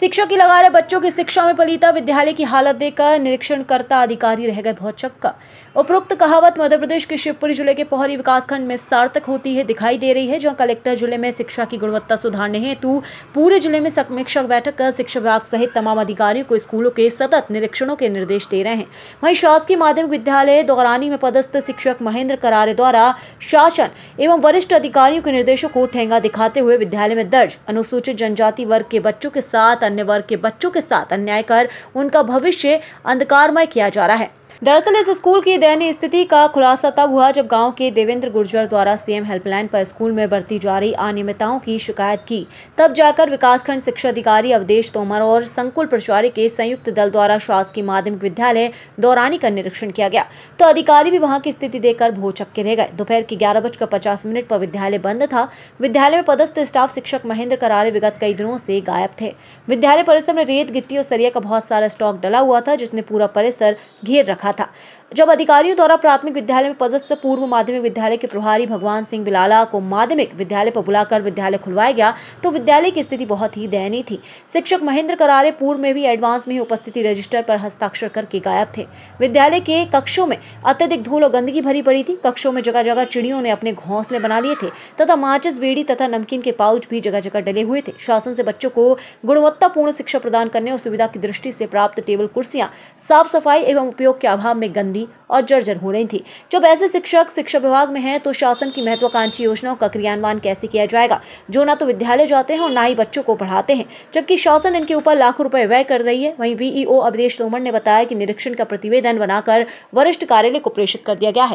शिक्षक की लगा रहे बच्चों की शिक्षा में पलीता विद्यालय की हालत देखकर निरीक्षण करता अधिकारी रह गए बहुत चक्का उपरोक्त कहावत मध्य प्रदेश के शिवपुरी जिले के पोहरी विकासखंड में सार्थक होती है दिखाई दे रही है जहां कलेक्टर जिले में शिक्षा की गुणवत्ता सुधारने हेतु पूरे जिले में समीक्षक बैठक कर शिक्षा विभाग सहित तमाम अधिकारियों को स्कूलों के सतत निरीक्षणों के निर्देश दे रहे हैं वहीं शासकीय माध्यमिक विद्यालय दौरानी में पदस्थ शिक्षक महेंद्र करारे द्वारा शासन एवं वरिष्ठ अधिकारियों के निर्देशों को ठेंगा दिखाते हुए विद्यालय में दर्ज अनुसूचित जनजाति वर्ग के बच्चों के साथ अन्य वर्ग के बच्चों के साथ अन्याय कर उनका भविष्य अंधकारमय किया जा रहा है दरअसल इस स्कूल की दयनीय स्थिति का खुलासा तब हुआ जब गांव के देवेंद्र गुर्जर द्वारा सीएम हेल्पलाइन पर स्कूल में बरती जा रही अनियमितताओं की शिकायत की तब जाकर विकासखंड शिक्षा अधिकारी अवधेश तोमर और संकुल प्रचारी के संयुक्त दल द्वारा शासकीय माध्यमिक विद्यालय दौरानी का निरीक्षण किया गया तो अधिकारी भी वहां की स्थिति देखकर भोचक्के रह गए दोपहर के ग्यारह बजकर पचास मिनट पर विद्यालय बंद था विद्यालय में पदस्थ स्टाफ शिक्षक महेंद्र करारे विगत कई दिनों से गायब थे विद्यालय परिसर में रेत गिट्टी और सरिया का बहुत सारा स्टॉक डला हुआ था जिसने पूरा परिसर घेर रखा 方 जब अधिकारियों द्वारा प्राथमिक विद्यालय में पदस्थ पूर्व माध्यमिक विद्यालय के प्रभारी भगवान सिंह बिलाला को माध्यमिक विद्यालय पर बुलाकर विद्यालय खुलवाया गया तो विद्यालय की स्थिति बहुत ही दयनीय थी शिक्षक महेंद्र करारे पूर्व में भी एडवांस में ही उपस्थिति रजिस्टर पर हस्ताक्षर करके गायब थे विद्यालय के कक्षों में अत्यधिक धूल और गंदगी भरी पड़ी थी कक्षों में जगह जगह चिड़ियों ने अपने घोंसले बना लिए थे तथा माचिस बेड़ी तथा नमकीन के पाउच भी जगह जगह डले हुए थे शासन से बच्चों को गुणवत्तापूर्ण शिक्षा प्रदान करने और सुविधा की दृष्टि से प्राप्त टेबल कुर्सियां साफ सफाई एवं उपयोग के अभाव में गंदी आदि और जर्जर हो रही थी जब ऐसे शिक्षक शिक्षा विभाग में है तो शासन की महत्वाकांक्षी योजनाओं का क्रियान्वयन कैसे किया जाएगा जो ना तो विद्यालय जाते हैं और ना ही बच्चों को पढ़ाते हैं जबकि शासन इनके ऊपर लाखों रुपए व्यय कर रही है वहीं बीईओ e अवधेश तोमर ने बताया कि निरीक्षण का प्रतिवेदन बनाकर वरिष्ठ कार्यालय को प्रेषित कर दिया गया है